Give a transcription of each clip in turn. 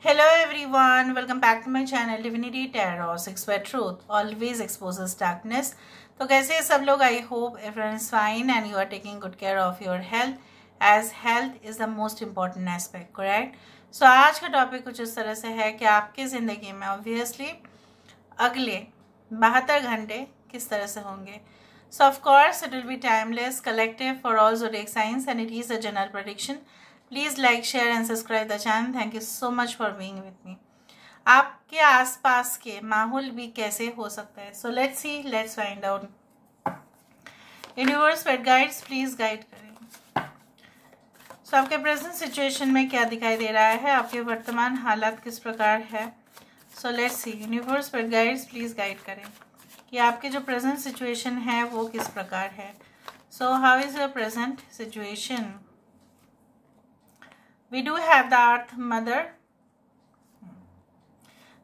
Hello everyone, welcome back to my channel Divinity Tarot 6 truth always exposes darkness. तो कैसे सब लोग I hope everyone is fine and you are taking good care of your health as health is the most important aspect correct so आज का topic कुछ इस तरह से है कि आपकी ज़िंदगी में ऑब्वियसली अगले बहत्तर घंटे किस तरह से होंगे so of course it will be timeless collective for all zodiac science and it is a general prediction please like share and subscribe the channel thank you so much for being with me आपके आसपास के माहौल भी कैसे हो सकता है so let's see let's find out universe wait guides please guide करें सो so, आपके प्रेजेंट सिचुएशन में क्या दिखाई दे रहा है आपके वर्तमान हालात किस प्रकार है so let's see universe wait guides please guide करें कि आपके जो प्रेजेंट सिचुएशन है वो किस प्रकार है so how is your present situation we do have the earth mother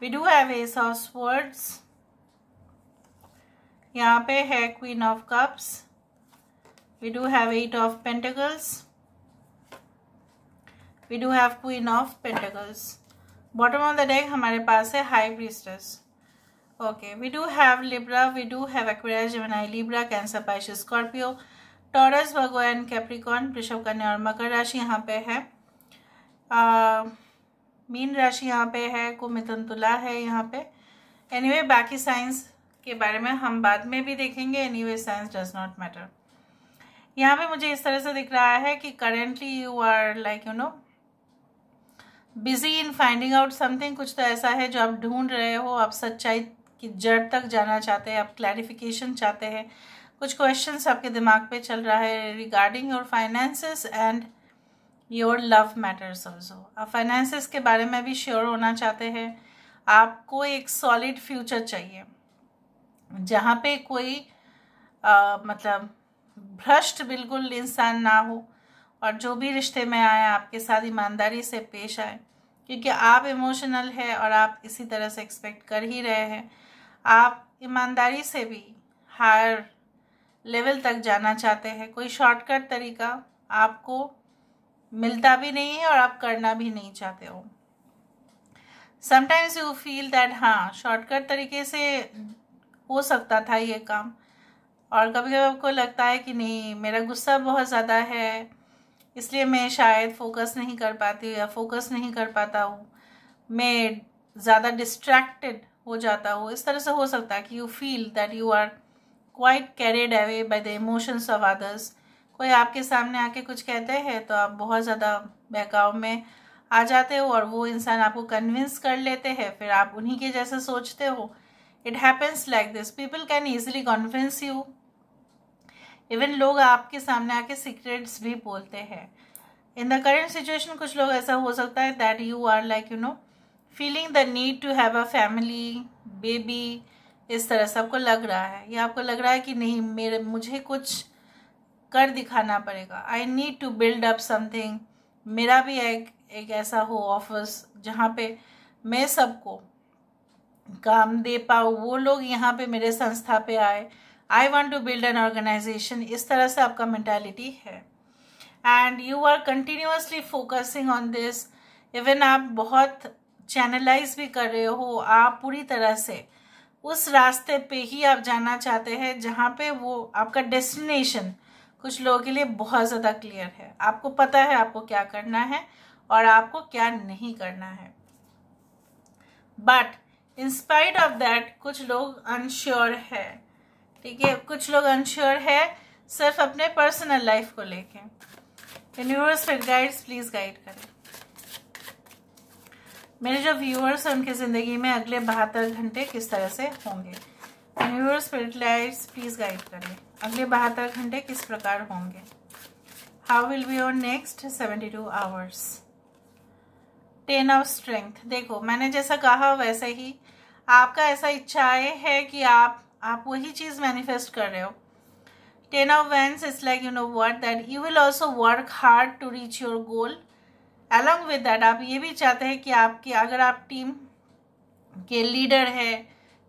we do have ace of swords यहाँ पे है queen of cups we do have eight of pentacles we do have queen of pentacles bottom of the deck हमारे पास है high priestess okay we do have Libra we do have Aquarius Gemini Libra Cancer Pisces Scorpio Taurus भगो Capricorn वृषभ कन्या और मकर राशि यहाँ पे है मीन राशि यहाँ पे है को मिथुन तुला है यहाँ पे एनीवे anyway, बाकी साइंस के बारे में हम बाद में भी देखेंगे anyway science does not matter यहाँ पे मुझे इस तरह से दिख रहा है कि currently you are like you know busy in finding out something कुछ तो ऐसा है जो आप ढूंढ रहे हो आप सच्चाई की जड़ तक जाना चाहते हैं आप क्लैरिफिकेशन चाहते हैं कुछ क्वेश्चंस आपके दिमाग पे चल रहा है regarding your finances and your love matters also आप फाइनेंसिस के बारे में भी श्योर होना चाहते हैं आपको एक सॉलिड फ्यूचर चाहिए जहाँ पे कोई आ, मतलब भ्रष्ट बिल्कुल इंसान ना हो और जो भी रिश्ते में आए आपके साथ ईमानदारी से पेश आए क्योंकि आप इमोशनल है और आप इसी तरह से एक्सपेक्ट कर ही रहे हैं आप ईमानदारी से भी हायर लेवल तक जाना चाहते हैं कोई शॉर्टकट तरीका आपको मिलता भी नहीं है और आप करना भी नहीं चाहते हो समटाइम्स यू फील दैट हाँ शॉर्टकट तरीके से हो सकता था ये काम और कभी कभी आपको लगता है कि नहीं मेरा गुस्सा बहुत ज़्यादा है इसलिए मैं शायद फोकस नहीं कर पाती हूँ या फोकस नहीं कर पाता हूँ मैं ज़्यादा डिस्ट्रैक्टेड हो जाता हूँ इस तरह से हो सकता है कि you feel that you are quite carried away by the emotions of others कोई आपके सामने आके कुछ कहते हैं तो आप बहुत ज़्यादा बहकाव में आ जाते हो और वो इंसान आपको कन्विंस कर लेते हैं फिर आप उन्हीं के जैसे सोचते हो it happens like this people can easily convince you even लोग आपके सामने आके सीक्रेट्स भी बोलते हैं इन द करेंट सिचुएशन कुछ लोग ऐसा हो सकता है that you are like you know feeling the need to have a family baby इस तरह से आपको लग रहा है या आपको लग रहा है कि नहीं मेरे मुझे कुछ कर दिखाना पड़ेगा I need to build up something मेरा भी एक एक ऐसा हो ऑफिस जहाँ पे मैं सबको काम दे पाऊँ वो लोग यहाँ पे मेरे संस्था पे आए I want to build an organization इस तरह से आपका मैंटेलिटी है and you are continuously focusing on this even आप बहुत चैनलाइज भी कर रहे हो आप पूरी तरह से उस रास्ते पे ही आप जाना चाहते हैं जहाँ पे वो आपका डेस्टिनेशन कुछ लोगों के लिए बहुत ज़्यादा क्लियर है आपको पता है आपको क्या करना है और आपको क्या नहीं करना है बट इंस्पाइट ऑफ दैट कुछ लोग अनश्योर है ठीक है कुछ लोग अनश्योर है सिर्फ अपने पर्सनल लाइफ को लेके यूनिवर्स फिर गाइड्स प्लीज गाइड करें मेरे जो व्यूअर्स हैं उनकी ज़िंदगी में अगले बहत्तर घंटे किस तरह से होंगे यूनिवर्स फिर गाइड्स प्लीज़ गाइड करें अगले बहत्तर घंटे किस प्रकार होंगे how will be your next seventy two hours ten of strength देखो मैंने जैसा कहा वैसे ही आपका ऐसा इच्छाएं है कि आप आप वही चीज़ मैनिफेस्ट कर रहे हो ten of wands is like you know what that you will also work hard to reach your goal along with that आप ये भी चाहते हैं कि आपकी अगर आप टीम के लीडर है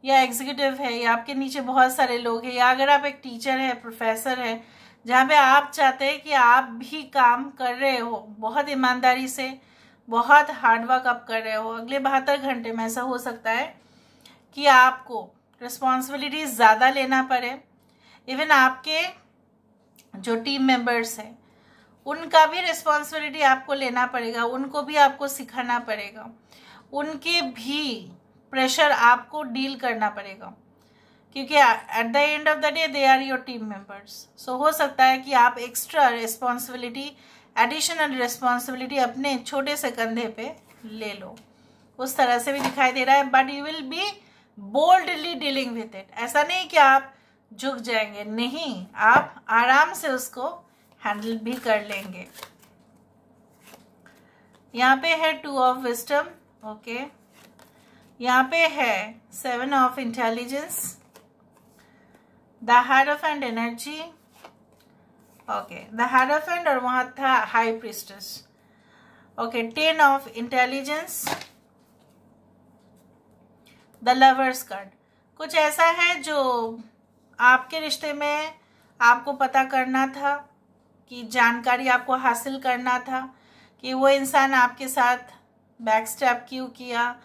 या एग्जीक्यूटिव है या आपके नीचे बहुत सारे लोग हैं या अगर आप एक टीचर हैं प्रोफेसर हैं जहाँ पे आप चाहते हैं कि आप भी काम कर रहे हो बहुत ईमानदारी से बहुत हार्डवर्क आप कर रहे हो अगले बहत्तर घंटे में ऐसा हो सकता है कि आपको रिस्पॉन्सिबिलिटी ज़्यादा लेना पड़े इवन आपके जो टीम मेम्बर्स हैं उनका भी रिस्पॉन्सिबिलिटी आपको लेना पड़ेगा उनको भी आपको सिखाना पड़ेगा उनके भी प्रेशर आपको डील करना पड़ेगा क्योंकि at the end of the day they are your team members so हो सकता है कि आप एक्स्ट्रा रिस्पॉन्सिबिलिटी एडिशनल रिस्पॉन्सिबिलिटी अपने छोटे से कंधे पे ले लो उस तरह से भी दिखाई दे रहा है but you will be boldly dealing with it ऐसा नहीं कि आप झुक जाएंगे नहीं आप आराम से उसको हैंडल भी कर लेंगे यहाँ पे है two of wisdom okay okay. यहाँ पे है seven of intelligence the heart of and energy okay the heart of and और वहां था high priestess okay ten of intelligence the lovers card कुछ ऐसा है जो आपके रिश्ते में आपको पता करना था कि जानकारी आपको हासिल करना था कि वो इंसान आपके साथ बैक स्टेप क्यों किया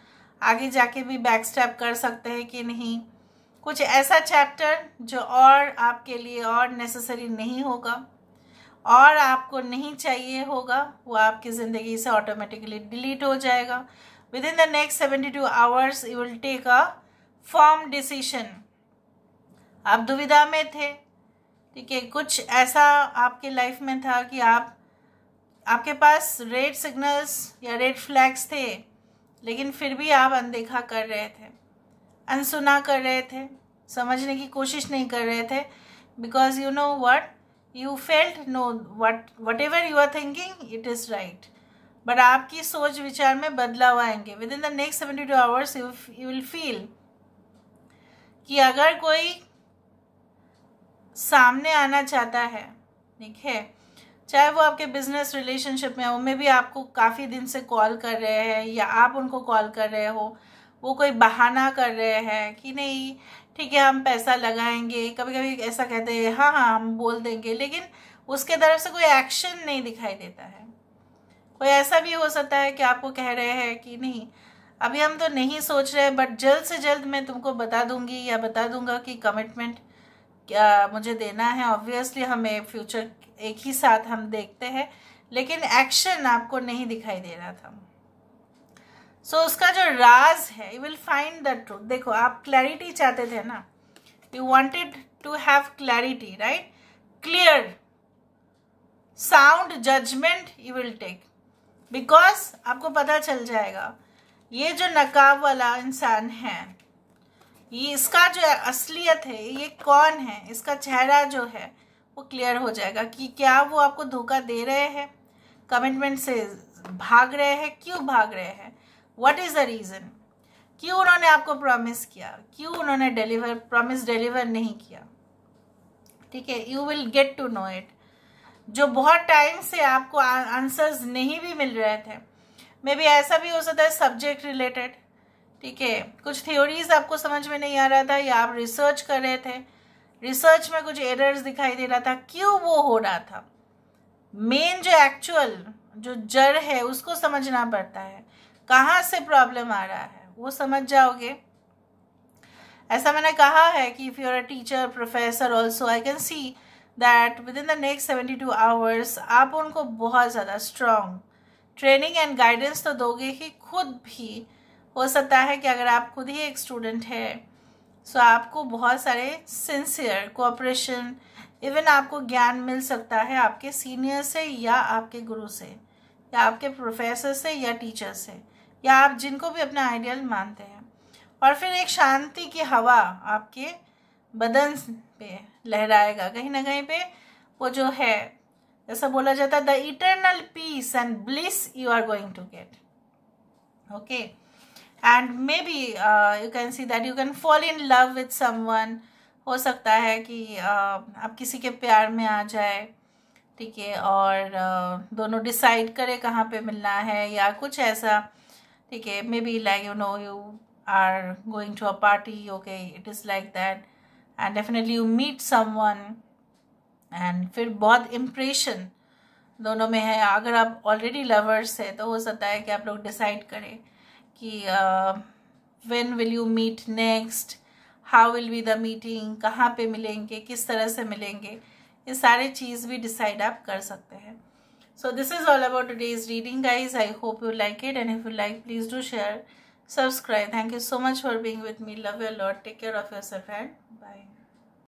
आगे जाके भी बैक स्टेप कर सकते हैं कि नहीं कुछ ऐसा चैप्टर जो और आपके लिए और नेसेसरी नहीं होगा और आपको नहीं चाहिए होगा वो आपकी ज़िंदगी से ऑटोमेटिकली डिलीट हो जाएगा within the next seventy two hours you will take a firm decision आप दुविधा में थे ठीक है कुछ ऐसा आपके लाइफ में था कि आप आपके पास रेड सिग्नल्स या रेड फ्लैग्स थे लेकिन फिर भी आप अनदेखा कर रहे थे अनसुना कर रहे थे समझने की कोशिश नहीं कर रहे थे because you know what you felt know what whatever you are thinking it is right but आपकी सोच विचार में बदलाव आएंगे within the next seventy two hours you you will feel कि अगर कोई सामने आना चाहता है ठीक है चाहे वो आपके बिजनेस रिलेशनशिप में हो मे भी आपको काफ़ी दिन से कॉल कर रहे हैं या आप उनको कॉल कर रहे हो वो कोई बहाना कर रहे हैं कि नहीं ठीक है हम पैसा लगाएंगे कभी कभी ऐसा कहते हैं हाँ हाँ हम बोल देंगे लेकिन उसके तरफ से कोई एक्शन नहीं दिखाई देता है कोई ऐसा भी हो सकता है कि आपको कह रहे हैं कि नहीं अभी हम तो नहीं सोच रहे बट जल्द से जल्द मैं तुमको बता दूंगी या बता दूंगा कि कमिटमेंट क्या मुझे देना है ऑब्वियसली हमें फ्यूचर एक ही साथ हम देखते हैं लेकिन एक्शन आपको नहीं दिखाई दे रहा था सो so, उसका जो राज है you will find the truth देखो आप क्लैरिटी चाहते थे ना you wanted to have clarity right clear sound judgement you will take because आपको पता चल जाएगा ये जो नकाब वाला इंसान है ये इसका जो असलियत है ये कौन है इसका चेहरा जो है आपको क्लियर हो जाएगा कि क्या वो आपको धोखा दे रहे हैं कमिटमेंट से भाग रहे हैं क्यों भाग रहे हैं व्हाट इज़ द रीज़न क्यों उन्होंने आपको प्रॉमिस किया क्यों उन्होंने डिलीवर प्रॉमिस डिलीवर नहीं किया ठीक है you will get to know it जो बहुत टाइम से आपको आंसर्स नहीं भी मिल रहे थे मे बी ऐसा भी हो सकता है सब्जेक्ट रिलेटेड ठीक है कुछ थ्योरीज आपको समझ में नहीं आ रहा था या आप रिसर्च कर रहे थे रिसर्च में कुछ एरर्स दिखाई दे रहा था क्यों वो हो रहा था मेन जो एक्चुअल जो जड़ है उसको समझना पड़ता है कहाँ से प्रॉब्लम आ रहा है वो समझ जाओगे ऐसा मैंने कहा है कि if you are a teacher professor also I can see that within the next seventy two hours आप उनको बहुत ज़्यादा स्ट्रॉन्ग ट्रेनिंग एंड गाइडेंस तो दोगे ही खुद भी हो सकता है कि अगर आप खुद ही एक स्टूडेंट है सो so, आपको बहुत सारे सिंसियर कोऑपरेशन इवन आपको ज्ञान मिल सकता है आपके सीनियर से या आपके गुरु से या आपके प्रोफेसर से या टीचर से या आप जिनको भी अपना आइडियल मानते हैं और फिर एक शांति की हवा आपके बदन पे लहराएगा कहीं ना कहीं पे वो जो है जैसा बोला जाता है the eternal peace and bliss you are going to get okay and maybe you can see that you can fall in love with someone हो सकता है कि uh, आप किसी के प्यार में आ जाए ठीक है और uh, दोनों डिसाइड करें कहाँ पे मिलना है या कुछ ऐसा ठीक है maybe like you know you are going to a party okay it is like that and definitely you meet someone and फिर बहुत इम्प्रेशन दोनों में है अगर आप ऑलरेडी लवर्स है तो हो सकता है कि आप लोग डिसाइड करें कि when will you meet next how will be the meeting कहाँ पे मिलेंगे किस तरह से मिलेंगे ये सारे चीज़ भी डिसाइड आप कर सकते हैं so this is all about today's reading guys I hope you like it and if you like please do share subscribe thank you so much for being with me love you lord take care of yourself and bye